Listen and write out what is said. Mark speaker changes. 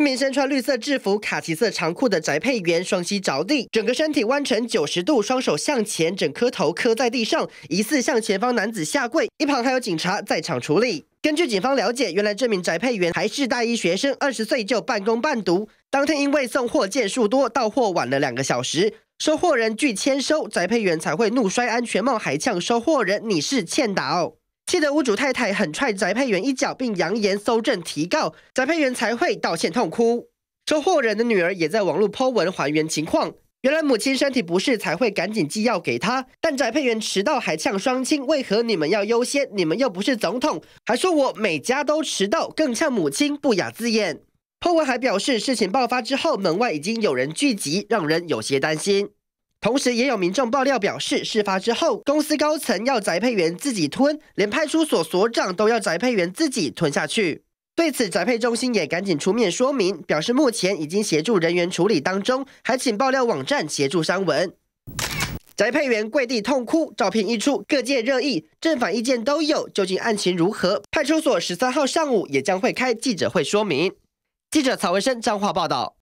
Speaker 1: 一名身穿绿色制服、卡其色长裤的宅配员双膝着地，整个身体弯成九十度，双手向前，整颗头磕在地上，疑似向前方男子下跪。一旁还有警察在场处理。根据警方了解，原来这名宅配员还是大一学生，二十岁就半工半读。当天因为送货件数多，到货晚了两个小时，收货人拒签收，宅配员才会怒摔安全帽，还呛收货人：“你是欠打。”哦。”气得屋主太太狠踹宅配员一脚，并扬言搜证提告，宅配员才会道歉痛哭。收货人的女儿也在网络 Po 文还原情况，原来母亲身体不适才会赶紧寄药给她，但宅配员迟到还呛双亲，为何你们要优先？你们又不是总统，还说我每家都迟到，更呛母亲不雅字眼。Po 文还表示，事情爆发之后，门外已经有人聚集，让人有些担心。同时，也有民众爆料表示，事发之后，公司高层要宅配员自己吞，连派出所所长都要宅配员自己吞下去。对此，宅配中心也赶紧出面说明，表示目前已经协助人员处理当中，还请爆料网站协助删文。宅配员跪地痛哭，照片一出，各界热议，正反意见都有，究竟案情如何？派出所十三号上午也将会开记者会说明。记者曹维生彰化报道。